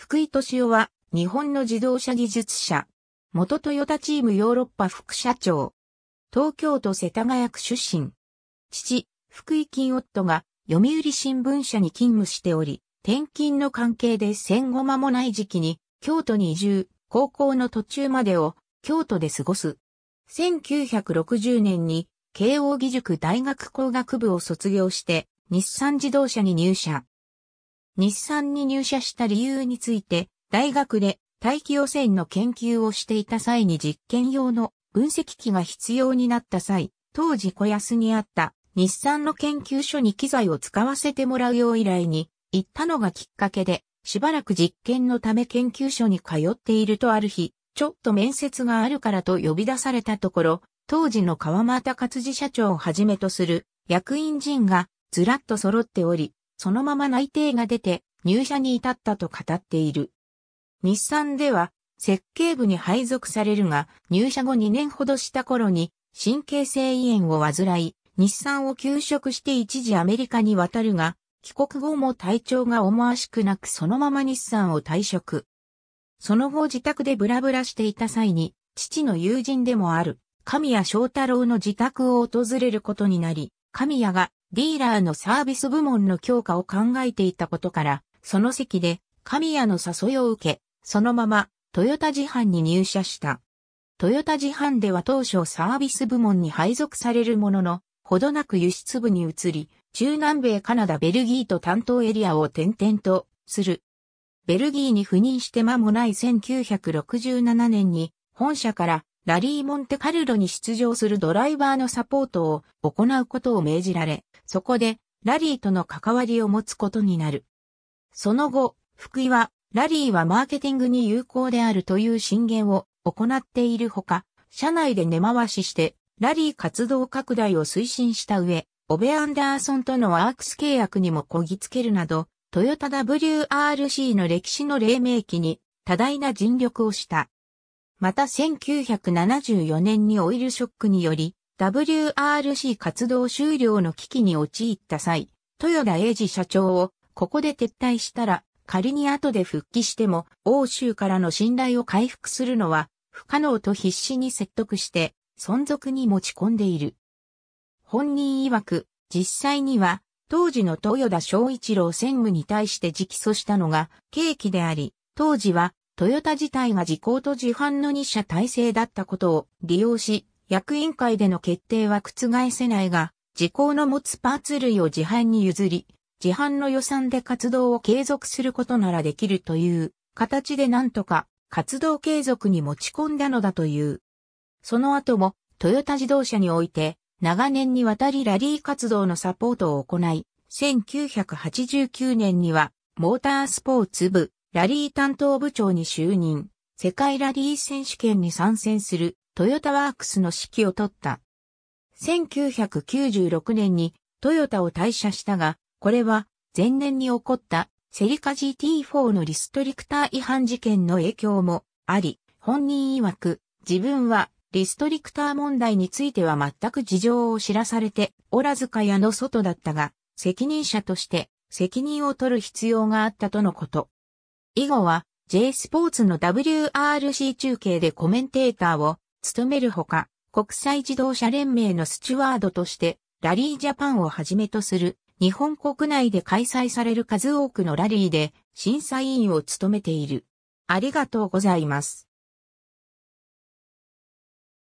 福井敏夫は、日本の自動車技術者。元トヨタチームヨーロッパ副社長。東京都世田谷区出身。父、福井金夫が、読売新聞社に勤務しており、転勤の関係で戦後間もない時期に、京都に移住、高校の途中までを、京都で過ごす。1960年に、慶応義塾大学工学部を卒業して、日産自動車に入社。日産に入社した理由について、大学で大気汚染の研究をしていた際に実験用の分析機が必要になった際、当時小安にあった日産の研究所に機材を使わせてもらうよう依頼に行ったのがきっかけで、しばらく実験のため研究所に通っているとある日、ちょっと面接があるからと呼び出されたところ、当時の川又勝次社長をはじめとする役員陣がずらっと揃っており、そのまま内定が出て入社に至ったと語っている。日産では設計部に配属されるが入社後2年ほどした頃に神経性胃炎を患い日産を休職して一時アメリカに渡るが帰国後も体調が思わしくなくそのまま日産を退職。その後自宅でブラブラしていた際に父の友人でもある神谷翔太郎の自宅を訪れることになり神谷がディーラーのサービス部門の強化を考えていたことから、その席で、神谷の誘いを受け、そのまま、トヨタ自販に入社した。トヨタ自販では当初サービス部門に配属されるものの、ほどなく輸出部に移り、中南米カナダベルギーと担当エリアを転々とする。ベルギーに赴任して間もない1967年に本社からラリー・モンテカルロに出場するドライバーのサポートを行うことを命じられ、そこで、ラリーとの関わりを持つことになる。その後、福井は、ラリーはマーケティングに有効であるという進言を行っているほか、社内で根回しして、ラリー活動拡大を推進した上、オベ・アンダーソンとのワークス契約にもこぎつけるなど、トヨタ WRC の歴史の黎明期に多大な尽力をした。また1974年にオイルショックにより、WRC 活動終了の危機に陥った際、豊田英治社長をここで撤退したら仮に後で復帰しても欧州からの信頼を回復するのは不可能と必死に説得して存続に持ち込んでいる。本人曰く実際には当時の豊田章一郎専務に対して直訴したのが契機であり、当時はトヨタ自体が自公と自販の2社体制だったことを利用し、役員会での決定は覆せないが、時効の持つパーツ類を自販に譲り、自販の予算で活動を継続することならできるという形でなんとか活動継続に持ち込んだのだという。その後もトヨタ自動車において長年にわたりラリー活動のサポートを行い、1989年にはモータースポーツ部ラリー担当部長に就任、世界ラリー選手権に参戦するトヨタワークスの指揮を取った。1996年にトヨタを退社したが、これは前年に起こったセリカ GT4 のリストリクター違反事件の影響もあり、本人曰く自分はリストリクター問題については全く事情を知らされておらずか屋の外だったが、責任者として責任を取る必要があったとのこと。以後は J スポーツの WRC 中継でコメンテーターを務めるほか、国際自動車連盟のスチュワードとして、ラリージャパンをはじめとする、日本国内で開催される数多くのラリーで、審査委員を務めている。ありがとうございます。